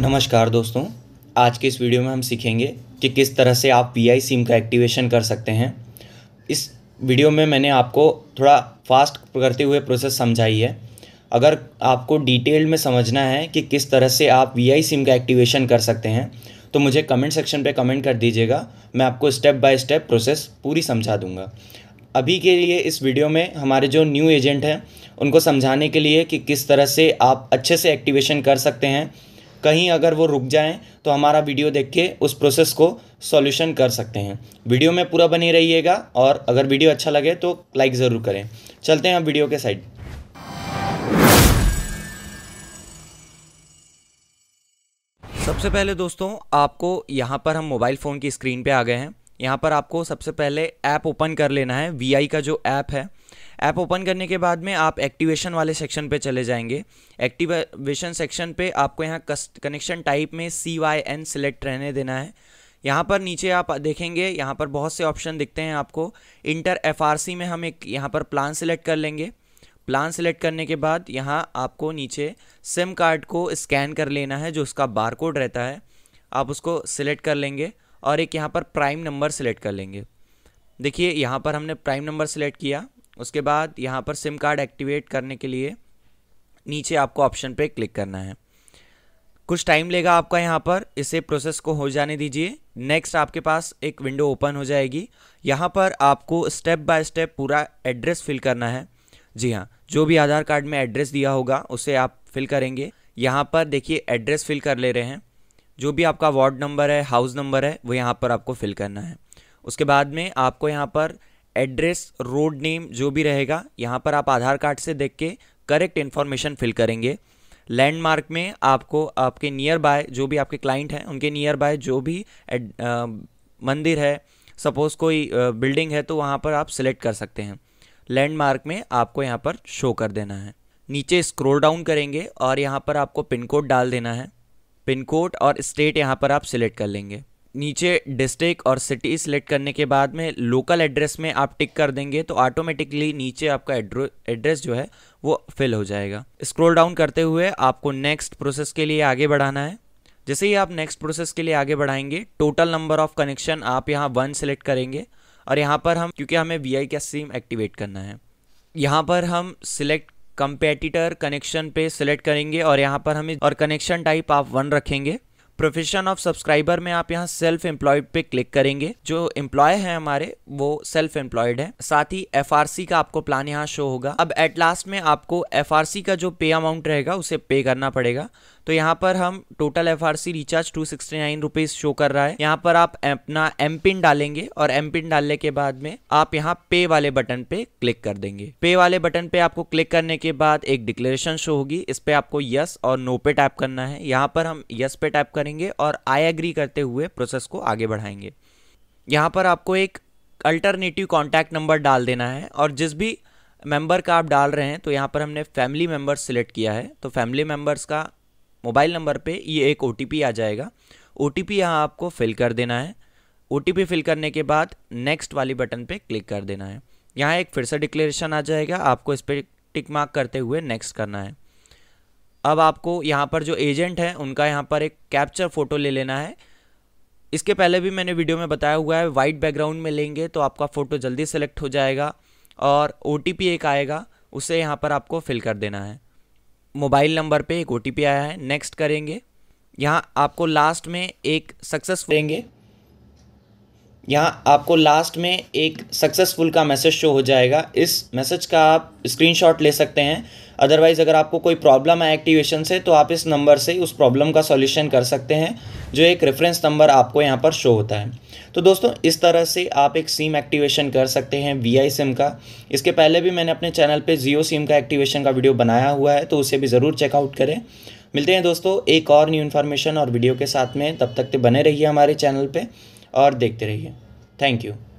नमस्कार दोस्तों आज के इस वीडियो में हम सीखेंगे कि किस तरह से आप पी सिम का एक्टिवेशन कर सकते हैं इस वीडियो में मैंने आपको थोड़ा फास्ट करते हुए प्रोसेस समझाई है अगर आपको डिटेल में समझना है कि किस तरह से आप वी सिम का एक्टिवेशन कर सकते हैं तो मुझे कमेंट सेक्शन पे कमेंट कर दीजिएगा मैं आपको स्टेप बाय स्टेप प्रोसेस पूरी समझा दूंगा अभी के लिए इस वीडियो में हमारे जो न्यू एजेंट हैं उनको समझाने के लिए कि किस तरह से आप अच्छे से एक्टिवेशन कर सकते हैं कहीं अगर वो रुक जाएँ तो हमारा वीडियो देख के उस प्रोसेस को सॉल्यूशन कर सकते हैं वीडियो में पूरा बनी रहिएगा और अगर वीडियो अच्छा लगे तो लाइक ज़रूर करें चलते हैं हम वीडियो के साइड सबसे पहले दोस्तों आपको यहाँ पर हम मोबाइल फ़ोन की स्क्रीन पे आ गए हैं यहाँ पर आपको सबसे पहले ऐप ओपन कर लेना है वी का जो ऐप है ऐप ओपन करने के बाद में आप एक्टिवेशन वाले सेक्शन पे चले जाएंगे एक्टिवेशन सेक्शन पे आपको यहाँ कनेक्शन टाइप में सी वाई एन सेलेक्ट रहने देना है यहाँ पर नीचे आप देखेंगे यहाँ पर बहुत से ऑप्शन दिखते हैं आपको इंटर एफ में हम एक यहाँ पर प्लान सिलेक्ट कर लेंगे प्लान सिलेक्ट करने के बाद यहाँ आपको नीचे सिम कार्ड को स्कैन कर लेना है जो उसका बारकोड रहता है आप उसको सिलेक्ट कर लेंगे और एक यहाँ पर प्राइम नंबर सेलेक्ट कर लेंगे देखिए यहाँ पर हमने प्राइम नंबर सेलेक्ट किया उसके बाद यहाँ पर सिम कार्ड एक्टिवेट करने के लिए नीचे आपको ऑप्शन पे क्लिक करना है कुछ टाइम लेगा आपका यहाँ पर इसे प्रोसेस को हो जाने दीजिए नेक्स्ट आपके पास एक विंडो ओपन हो जाएगी यहाँ पर आपको स्टेप बाय स्टेप पूरा एड्रेस फिल करना है जी हाँ जो भी आधार कार्ड में एड्रेस दिया होगा उसे आप फिल करेंगे यहाँ पर देखिए एड्रेस फिल कर ले रहे हैं जो भी आपका वार्ड नंबर है हाउस नंबर है वो यहाँ पर आपको फिल करना है उसके बाद में आपको यहाँ पर एड्रेस रोड नेम जो भी रहेगा यहाँ पर आप आधार कार्ड से देख के करेक्ट इन्फॉर्मेशन फिल करेंगे लैंडमार्क में आपको आपके नियर बाय जो भी आपके क्लाइंट हैं उनके नियर बाय जो भी आ, मंदिर है सपोज़ कोई बिल्डिंग है तो वहाँ पर आप सिलेक्ट कर सकते हैं लैंडमार्क में आपको यहाँ पर शो कर देना है नीचे स्क्रोल डाउन करेंगे और यहाँ पर आपको पिन कोड डाल देना है पिन कोड और स्टेट यहाँ पर आप सिलेक्ट कर लेंगे नीचे डिस्ट्रिक्ट और सिटी सिलेक्ट करने के बाद में लोकल एड्रेस में आप टिक कर देंगे तो ऑटोमेटिकली नीचे आपका एड्रेस जो है वो फिल हो जाएगा स्क्रॉल डाउन करते हुए आपको नेक्स्ट प्रोसेस के लिए आगे बढ़ाना है जैसे ही आप नेक्स्ट प्रोसेस के लिए आगे बढ़ाएंगे टोटल नंबर ऑफ कनेक्शन आप यहाँ वन सेलेक्ट करेंगे और यहाँ पर हम क्योंकि हमें वी का सिम एक्टिवेट करना है यहाँ पर हम सिलेक्ट कंपेटिटर कनेक्शन पे सिलेक्ट करेंगे और यहाँ पर हमें और कनेक्शन टाइप आप वन रखेंगे प्रोफेशन ऑफ सब्सक्राइबर में आप यहाँ सेल्फ एम्प्लॉयड पे क्लिक करेंगे जो एम्प्लॉय है हमारे वो सेल्फ एम्प्लॉयड है साथ ही एफ का आपको प्लान यहाँ शो होगा अब एट लास्ट में आपको एफ का जो पे अमाउंट रहेगा उसे पे करना पड़ेगा तो यहाँ पर हम total F recharge two sixty show कर रहा है यहाँ पर आप अपना एम पिन डालेंगे और एम पिन डालने के बाद में आप यहाँ पे वाले बटन पे क्लिक कर देंगे पे वाले बटन पे आपको क्लिक करने के बाद एक डिक्लेरेशन शो होगी इस पे आपको यस और नो पे टैप करना है यहाँ पर हम यस पे टैप करेंगे और आई एग्री करते हुए प्रोसेस को आगे बढ़ाएंगे यहाँ पर आपको एक अल्टरनेटिव कॉन्टैक्ट नंबर डाल देना है और जिस भी मेंबर का आप डाल रहे हैं तो यहाँ पर हमने फैमिली मेंबर सिलेक्ट किया है तो फैमिली मेंबर्स का मोबाइल नंबर पे ये एक ओ आ जाएगा ओ टी पी यहाँ आपको फिल कर देना है ओ फिल करने के बाद नेक्स्ट वाली बटन पे क्लिक कर देना है यहाँ एक फिर से डिक्लेरेशन आ जाएगा आपको इस पर टिक मार्क करते हुए नेक्स्ट करना है अब आपको यहाँ पर जो एजेंट है उनका यहाँ पर एक कैप्चर फ़ोटो ले लेना है इसके पहले भी मैंने वीडियो में बताया हुआ है वाइट बैकग्राउंड में लेंगे तो आपका फ़ोटो जल्दी सेलेक्ट हो जाएगा और ओ एक आएगा उसे यहाँ पर आपको फिल कर देना है मोबाइल नंबर पे एक ओ आया है नेक्स्ट करेंगे यहाँ आपको लास्ट में एक सक्सेसफुल देंगे यहाँ आपको लास्ट में एक सक्सेसफुल का मैसेज शो हो जाएगा इस मैसेज का आप स्क्रीनशॉट ले सकते हैं अदरवाइज़ अगर आपको कोई प्रॉब्लम है एक्टिवेशन से तो आप इस नंबर से उस प्रॉब्लम का सॉल्यूशन कर सकते हैं जो एक रेफरेंस नंबर आपको यहाँ पर शो होता है तो दोस्तों इस तरह से आप एक सिम एक्टिवेशन कर सकते हैं वी सिम का इसके पहले भी मैंने अपने चैनल पर जियो सिम का एक्टिवेशन का वीडियो बनाया हुआ है तो उसे भी ज़रूर चेकआउट करें मिलते हैं दोस्तों एक और न्यू इन्फॉर्मेशन और वीडियो के साथ में तब तक तो बने रहिए हमारे चैनल पर और देखते रहिए थैंक यू